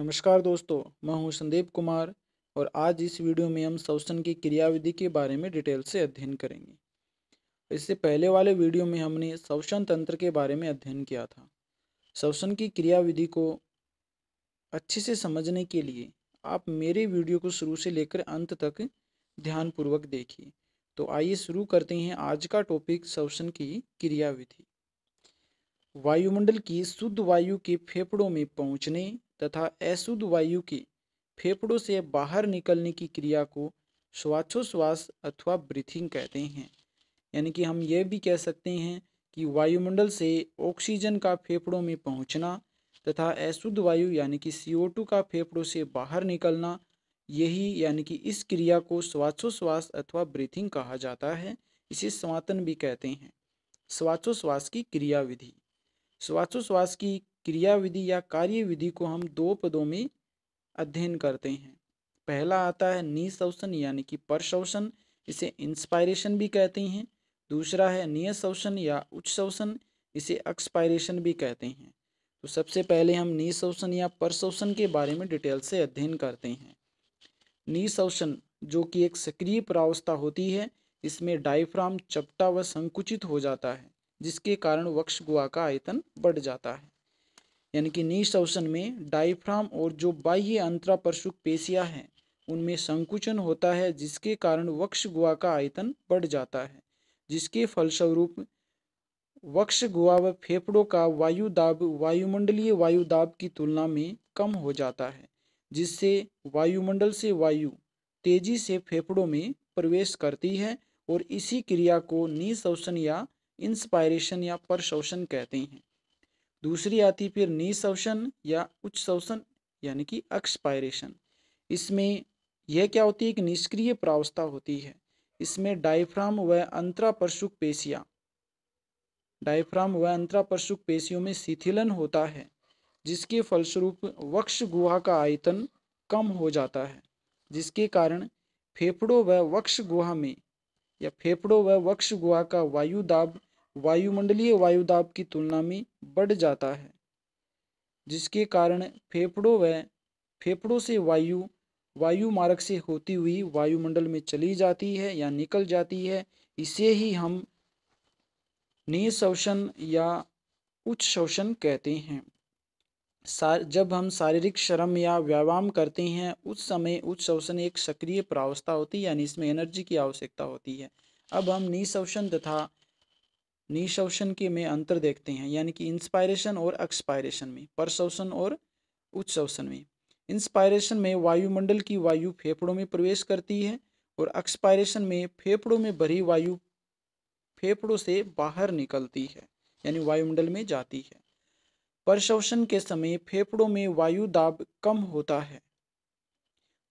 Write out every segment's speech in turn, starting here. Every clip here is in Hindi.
नमस्कार दोस्तों मैं हूं संदीप कुमार और आज इस वीडियो में हम श्वसन की क्रियाविधि के बारे में डिटेल से अध्ययन करेंगे इससे पहले वाले वीडियो में हमने श्वसन तंत्र के बारे में अध्ययन किया था श्वसन की क्रियाविधि को अच्छे से समझने के लिए आप मेरे वीडियो को शुरू से लेकर अंत तक ध्यानपूर्वक देखिए तो आइए शुरू करते हैं आज का टॉपिक श्वसन की क्रियाविधि वायुमंडल की शुद्ध वायु के फेफड़ों में पहुंचने तथा अशुद्ध वायु के फेफड़ों से बाहर निकलने की क्रिया को श्वासोश्वास अथवा ब्रीथिंग कहते हैं यानी कि हम ये भी कह सकते हैं कि वायुमंडल से ऑक्सीजन का फेफड़ों में पहुंचना तथा अशुद्ध वायु यानी कि सी का फेफड़ों से बाहर निकलना यही यानी कि इस क्रिया को श्वासोश्वास अथवा ब्रीथिंग कहा जाता है इसे समातन भी कहते हैं श्वासोश्वास की क्रियाविधि विधि श्वासोश्वास की क्रियाविधि या कार्य विधि को हम दो पदों में अध्ययन करते हैं पहला आता है निशोषण यानी कि परशोषण इसे इंस्पायरेशन भी कहते हैं दूसरा है नियशोषण या उच्च शोषण इसे एक्सपायरेशन भी कहते हैं तो सबसे पहले हम निशोषण या परशोषण के बारे में डिटेल से अध्ययन करते हैं निशोषण जो कि एक सक्रिय प्रावस्था होती है इसमें डायफ्राम चपटा व संकुचित हो जाता है जिसके कारण वक्ष गुहा का आयतन बढ़ जाता है यानी कि निःश्वसन में डायफ्राम और जो बाह्य अंतरा परशुक पेशियाँ हैं उनमें संकुचन होता है जिसके कारण वक्ष गुआ का आयतन बढ़ जाता है जिसके फलस्वरूप वक्ष गुहा व फेफड़ों का वायु दाब वायुमंडलीय वायु दाब की तुलना में कम हो जाता है जिससे वायुमंडल से वायु तेजी से फेफड़ों में प्रवेश करती है और इसी क्रिया को निशोषण या इंस्पायरेशन या परशोषण कहते हैं दूसरी आती फिर निशवसन या उच्च शोषण यानी कि एक्सपायरेशन इसमें यह क्या होती है एक निष्क्रिय प्रावस्था होती है इसमें डायफ्राम व अंतरापर्शुक पेशिया डायफ्राम व अंतरापर्शुक पेशियों में शिथिलन होता है जिसके फलस्वरूप वक्ष गुहा का आयतन कम हो जाता है जिसके कारण फेफड़ों व वक्ष गुहा में या फेफड़ों व वक्ष गुहा का वायु दाब वायुमंडलीय वायुदाब की तुलना में बढ़ जाता है जिसके कारण फेफड़ों व फेफड़ों से वायु वायु मार्ग से होती हुई वायुमंडल में चली जाती है या निकल जाती है इसे ही हम निःशोषण या उच्च शोषण कहते हैं जब हम शारीरिक श्रम या व्यायाम करते हैं उस समय उच्च शोषण एक सक्रिय प्रावस्था होती है यानी इसमें एनर्जी की आवश्यकता होती है अब हम निःशोषण तथा निशोषण के में अंतर देखते हैं यानी कि इंस्पायरेशन और एक्सपायरेशन में परशोषण और उच्चोषण में इंस्पायरेशन में वायुमंडल की वायु फेफड़ों में प्रवेश करती है और एक्सपायरेशन में फेफड़ों में भरी वायु फेफड़ों से बाहर निकलती है यानी वायुमंडल में जाती है परशोषण के समय फेफड़ों में वायु दाब कम होता है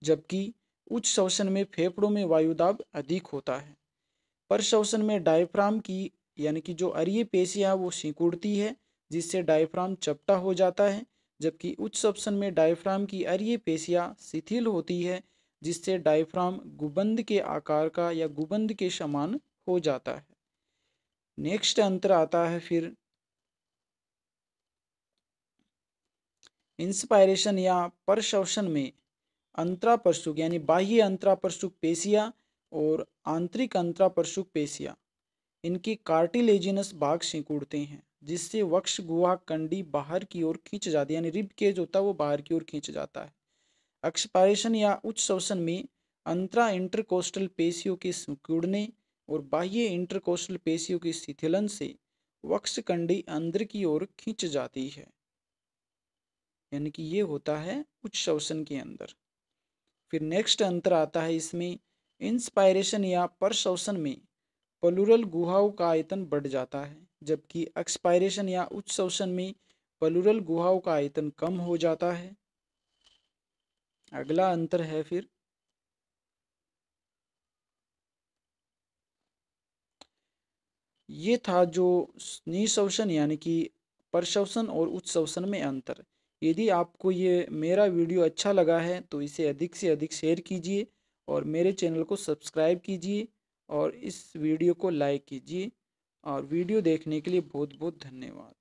जबकि उच्च शोषण में फेफड़ों में वायु दाब अधिक होता है परशोषण में डायफ्राम की यानी कि जो अरीय है वो सिकुड़ती है जिससे डायफ्राम चपटा हो जाता है जबकि उच्च सप्सन में डायफ्राम की अरीय पेशियाँ शिथिल होती है जिससे डायफ्राम गुबंद के आकार का या गुबंद के समान हो जाता है नेक्स्ट अंतर आता है फिर इंस्पायरेशन या परशवसन में अंतरापरसुक यानी बाह्य अंतरापरसुक पेशिया और आंतरिक अंतरापरसुक पेशिया इनके कार्टिलेजिनस भाग सिकुड़ते हैं जिससे वक्ष गुहा कंडी बाहर की ओर खींच जाती है यानी रिब केज होता है वो बाहर की ओर खींच जाता है एक्सपायरेशन या उच्च शोषण में अंतरा इंटरकोस्टल पेशियों के सिकुड़ने और बाह्य इंटरकोस्टल पेशियों के शिथिलन से वक्षकंडी अंदर की ओर खींच जाती है यानी कि ये होता है उच्च शोषण के अंदर फिर नेक्स्ट अंतर आता है इसमें इंस्पायरेशन या परशोषण में पलूरल गुहाओं का आयतन बढ़ जाता है जबकि एक्सपायरेशन या उच्च शोषण में पलूरल गुहाओं का आयतन कम हो जाता है अगला अंतर है फिर ये था जो निशोषण यानी कि प्रशोषण और उच्च शोषण में अंतर यदि आपको ये मेरा वीडियो अच्छा लगा है तो इसे अधिक से अधिक शेयर कीजिए और मेरे चैनल को सब्सक्राइब कीजिए और इस वीडियो को लाइक कीजिए और वीडियो देखने के लिए बहुत बहुत धन्यवाद